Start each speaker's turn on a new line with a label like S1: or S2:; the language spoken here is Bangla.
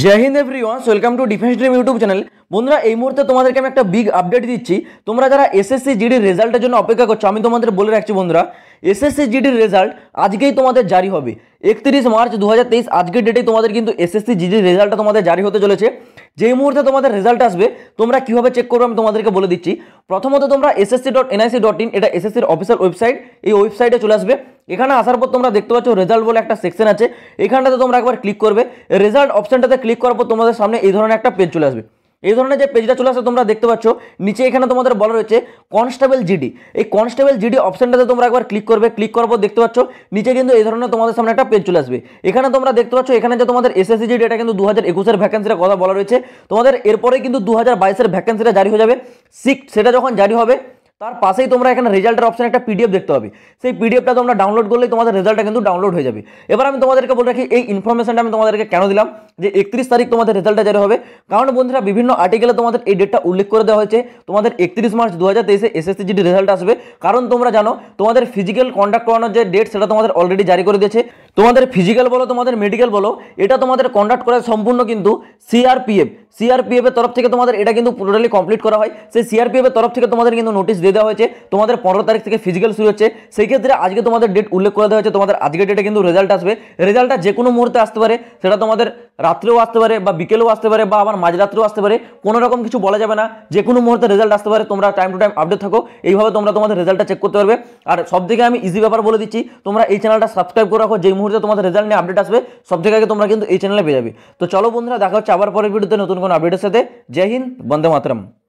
S1: Joy Hind everyone's welcome to defence dream YouTube channel বন্ধুরা এই মুহূর্তে তোমাদেরকে আমি একটা বিগ আপডেট দিচ্ছি তোমরা যারা এসএসসি জিডির রেজাল্টের জন্য অপেক্ষা করছো আমি তোমাদের বলে রাখছি বন্ধুরা এসএসসি জিডির রেজাল্ট আজকেই তোমাদের জারি হবে একত্রিশ মার্চ দু আজকের ডেটেই তোমাদের কিন্তু এসএসসি জিডির রেজাল্টটা তোমাদের জারি হতে চলেছে যেই মুহূর্তে তোমাদের রেজাল্ট আসবে তোমরা কীভাবে চেক করবে আমি তোমাদেরকে বলে দিচ্ছি প্রথমত তোমরা SSC dot NIC dot in এটা এসএসসির অফিসিয়াল ওয়েবসাইট এই ওয়েবসাইটে চলে আসবে এখানে আসার পর তোমরা দেখতে পাচ্ছ রেজাল্ট বলে একটা সেকশন আছে এখানটাতে তোমরা একবার ক্লিক করবে রেজাল্ট অপশানটাতে ক্লিক করার পর তোমাদের সামনে এই ধরনের একটা পেজ চলে আসবে এই ধরনের যে পেজটা চলে আসে তোমরা দেখতে পাচ্ছ নিচে এখানে তোমাদের বলা রয়েছে কনস্টেবল জিডি এই কনস্টেবল জিডি অপশানটাতে তোমরা একবার ক্লিক করবে ক্লিক করার পর দেখতে পাচ্ছ নিচে কিন্তু এই ধরনের তোমাদের সামনে একটা পেজ চলে আসবে এখানে তোমরা দেখতে পাচ্ছ এখানে যে তোমাদের এসএসসি জিডি এটা কিন্তু দু হাজার একুশের ভ্যাকেন্সির কথা বলা রয়েছে তোমাদের এরপরে কিন্তু দু হাজার বাইশের ভ্যাকেন্সিটা জারি হয়ে যাবে সিক্স সেটা যখন জারি হবে তার পাশেই তোমরা এখানে রেজাল্টের অপশন একটা পিডিএফ দেখতে পাবে সেই পিডিএফটা তোমরা ডাউনলোড করলে তোমাদের রেজাল্টটা কিন্তু ডাউনলোড হয়ে যাবে এবার আমি তোমাদেরকে বলে রাখি এই ইনফরমেশনটা আমি তোমাদেরকে কেন দিলাম যে একত্রিশ তারিখ তোমাদের রেজাল্টটা জারি হবে কারণ বন্ধুরা বিভিন্ন আর্টিকেলে তোমাদের এই ডেটটা উল্লেখ করে দেওয়া হয়েছে তোমাদের একত্রিশ মার্চ দু হাজার তেইশে এসএসসি জিডি রেজাল্ট আসবে কারণ তোমরা জানো তোমাদের ফিজিক্যাল কন্ডাক্ট করানোর যে ডেট সেটা তোমাদের অলরেডি জারি করে দিয়েছে তোমাদের ফিজিক্যাল বলো তোমাদের মেডিকেল বলো এটা তোমাদের কন্ডাক্ট করা সম্পূর্ণ কিন্তু সিআরপিএফ সিআরপিএফের তরফ থেকে তোমাদের এটা কিন্তু টোটালি কমপ্লিট করা হয় সেই সিআরপিএফের তরফ থেকে তোমাদের কিন্তু নোটিশ দিয়ে দেওয়া হয়েছে তোমাদের পনেরো তারিখ থেকে ফিজিক্যাল শুরু হচ্ছে সেই ক্ষেত্রে আজকে তোমাদের ডেট উল্লেখ করে দেওয়া হয়েছে তোমাদের আজকে ডেটে কিন্তু রেজাল্ট আসবে রেজাল্টটা যে কোনো মুহূর্তে আসতে পারে সেটা তোমাদের রাত্রেও আসতে পারে বা বিকেলেও আসতে পারে বা আবার মাঝরাত্রেও আসতে পারে কোনো রকম কিছু বলা যাবে না যে কোনো মুহূর্তে রেজাল্ট আসতে পারে তোমরা টাইম টু টাইম আপডেট থাকো এইভাবে তোমরা তোমাদের রেজাল্টটা চেক করতে পারবে আর সব থেকে আমি ইজি ব্যাপার বলে দিচ্ছি তোমরা এই চ্যানেলটা সাবস্ক্রাইব করে রাখো যেই মুহূর্তে তোমাদের রেজাল্ট নিয়ে আপডেট আসবে সব থেকে আগে তোমরা কিন্তু এই চ্যানেলে পেয়ে যাবে তো চলো বন্ধুরা দেখা হচ্ছে আবার পরের ভিডিওতে নতুন কোনো আপডেটের সাথে জয় হিন্দ বন্দে মাতরম